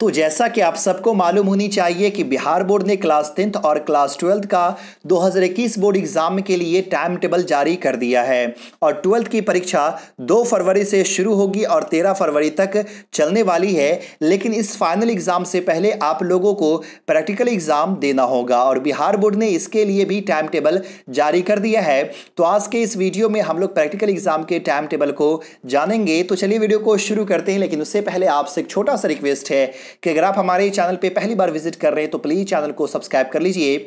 तो जैसा कि आप सबको मालूम होनी चाहिए कि बिहार बोर्ड ने क्लास टेंथ और क्लास ट्वेल्थ का 2021 बोर्ड एग्जाम के लिए टाइम टेबल जारी कर दिया है और ट्वेल्थ की परीक्षा 2 फरवरी से शुरू होगी और 13 फरवरी तक चलने वाली है लेकिन इस फाइनल एग्ज़ाम से पहले आप लोगों को प्रैक्टिकल एग्ज़ाम देना होगा और बिहार बोर्ड ने इसके लिए भी टाइम टेबल जारी कर दिया है तो आज के इस वीडियो में हम लोग प्रैक्टिकल एग्ज़ाम के टाइम टेबल को जानेंगे तो चलिए वीडियो को शुरू करते हैं लेकिन उससे पहले आपसे एक छोटा सा रिक्वेस्ट है कि अगर आप हमारे चैनल पर पहली बार विजिट कर रहे हैं तो प्लीज़ चैनल को सब्सक्राइब कर लीजिए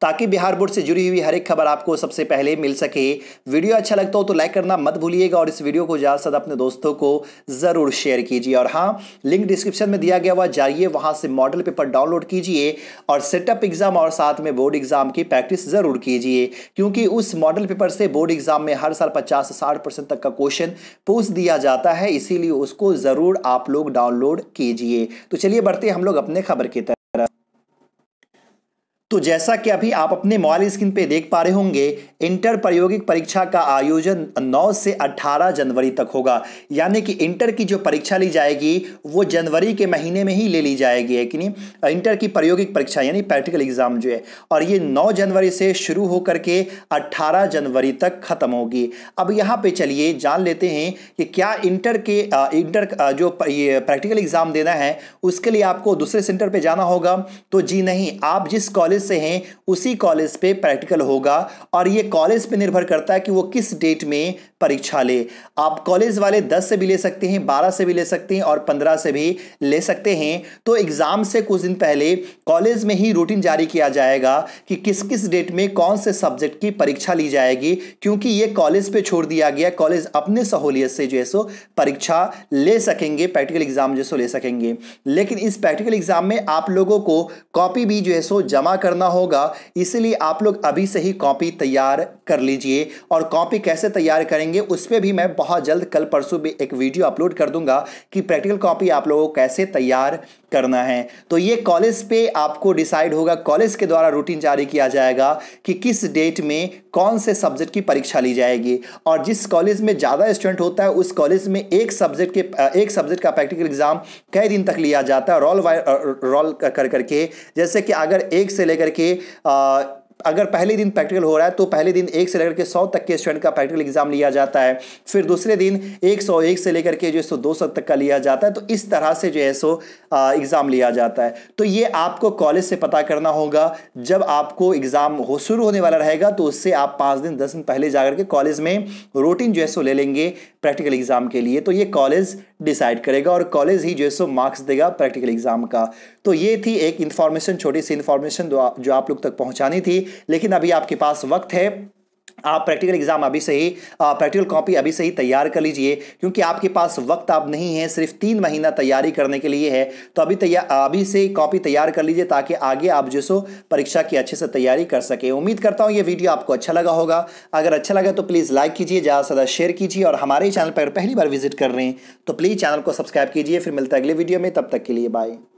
ताकि बिहार बोर्ड से जुड़ी हुई हर एक खबर आपको सबसे पहले मिल सके वीडियो अच्छा लगता हो तो लाइक करना मत भूलिएगा और इस वीडियो को ज़्यादा से अपने दोस्तों को ज़रूर शेयर कीजिए और हाँ लिंक डिस्क्रिप्शन में दिया गया हुआ जाइए वहाँ से मॉडल पेपर डाउनलोड कीजिए और सेटअप एग्ज़ाम और साथ में बोर्ड एग्ज़ाम की प्रैक्टिस ज़रूर कीजिए क्योंकि उस मॉडल पेपर से बोर्ड एग्ज़ाम में हर साल पचास से साठ तक का क्वेश्चन पूछ दिया जाता है इसीलिए उसको ज़रूर आप लोग डाउनलोड कीजिए तो चलिए बढ़ते हम लोग अपने खबर की तरफ तो जैसा कि अभी आप अपने मोबाइल स्क्रीन पे देख पा रहे होंगे इंटर प्रायोगिक परीक्षा का आयोजन 9 से 18 जनवरी तक होगा यानी कि इंटर की जो परीक्षा ली जाएगी वो जनवरी के महीने में ही ले ली जाएगी है कि नहीं इंटर की प्रायोगिक परीक्षा यानी प्रैक्टिकल एग्जाम जो है और ये 9 जनवरी से शुरू होकर के अट्ठारह जनवरी तक ख़त्म होगी अब यहाँ पर चलिए जान लेते हैं कि क्या इंटर के इंटर जो ये प्रैक्टिकल एग्ज़ाम देना है उसके लिए आपको दूसरे सेंटर पर जाना होगा तो जी नहीं आप जिस कॉलेज कॉलेज से हैं उसी कॉलेज पे प्रैक्टिकल होगा और ये कॉलेज पे निर्भर करता है कि वो किस डेट में परीक्षा ले आप कॉलेज वाले 10 से भी ले सकते हैं 12 से भी ले सकते हैं और 15 से भी ले सकते हैं तो एग्ज़ाम से कुछ दिन पहले कॉलेज में ही रूटीन जारी किया जाएगा कि किस किस डेट में कौन से सब्जेक्ट की परीक्षा ली जाएगी क्योंकि ये कॉलेज पर छोड़ दिया गया कॉलेज अपने सहूलियत से जो है सो परीक्षा ले सकेंगे प्रैक्टिकल एग्ज़ाम जो है सो ले सकेंगे लेकिन इस प्रैक्टिकल एग्ज़ाम में आप लोगों को कॉपी भी जो है सो जमा कर करना होगा इसलिए आप लोग अभी से ही कॉपी तैयार कर लीजिए और कॉपी कैसे तैयार करेंगे उस पर भी मैं बहुत जल्द कल परसों भी एक वीडियो अपलोड कर दूंगा कि प्रैक्टिकल कॉपी आप लोगों को कैसे तैयार करना है तो ये कॉलेज पे आपको डिसाइड होगा कॉलेज के द्वारा रूटीन जारी किया जाएगा कि किस डेट में कौन से सब्जेक्ट की परीक्षा ली जाएगी और जिस कॉलेज में ज़्यादा स्टूडेंट होता है उस कॉलेज में एक सब्जेक्ट के एक सब्जेक्ट का प्रैक्टिकल एग्ज़ाम कई दिन तक लिया जाता है रोल वाई रोल कर करके जैसे कि अगर एक से लेकर के अगर पहले दिन प्रैक्टिकल हो रहा है तो पहले दिन एक से लेकर के सौ तक के स्टूडेंट का प्रैक्टिकल एग्जाम लिया जाता है फिर दूसरे दिन एक सौ एक से लेकर के जो है सो दो सौ तक का लिया जाता है तो इस तरह से जो है सो एग्ज़ाम लिया जाता है तो ये आपको कॉलेज से पता करना होगा जब आपको एग्ज़ाम हो शुरू होने वाला रहेगा तो उससे आप पाँच दिन दस दिन पहले जा के कॉलेज में रूटीन जो है सो ले लेंगे प्रैक्टिकल एग्ज़ाम के लिए तो ये कॉलेज डिसाइड करेगा और कॉलेज ही जो है सो मार्क्स देगा प्रैक्टिकल एग्जाम का तो ये थी एक इन्फॉर्मेशन छोटी सी इन्फॉर्मेशन जो आप लोग तक पहुंचानी थी लेकिन अभी आपके पास वक्त है आप प्रैक्टिकल एग्जाम अभी से ही प्रैक्टिकल कॉपी अभी से ही तैयार कर लीजिए क्योंकि आपके पास वक्त आप नहीं है सिर्फ तीन महीना तैयारी करने के लिए है तो अभी तैयार अभी से कॉपी तैयार कर लीजिए ताकि आगे आप जो सो परीक्षा की अच्छे से तैयारी कर सकें उम्मीद करता हूँ ये वीडियो आपको अच्छा लगा होगा अगर अच्छा लगा तो प्लीज़ लाइक कीजिए ज़्यादा से ज़्यादा शेयर कीजिए और हमारे चैनल पर पहली बार विजिट कर रहे हैं तो प्लीज़ चैनल को सब्सक्राइब कीजिए फिर मिलता है अगले वीडियो में तब तक के लिए बाय